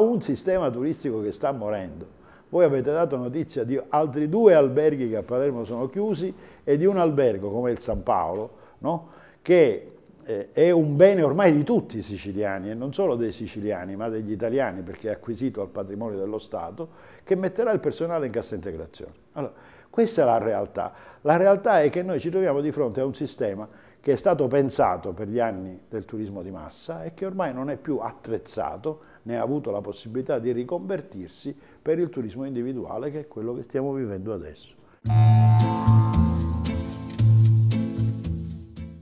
un sistema turistico che sta morendo. Voi avete dato notizia di altri due alberghi che a Palermo sono chiusi e di un albergo come il San Paolo, no? che eh, è un bene ormai di tutti i siciliani e non solo dei siciliani ma degli italiani perché è acquisito al patrimonio dello Stato che metterà il personale in cassa integrazione. Allora, questa è la realtà. La realtà è che noi ci troviamo di fronte a un sistema che è stato pensato per gli anni del turismo di massa e che ormai non è più attrezzato né ha avuto la possibilità di riconvertirsi per il turismo individuale che è quello che stiamo vivendo adesso.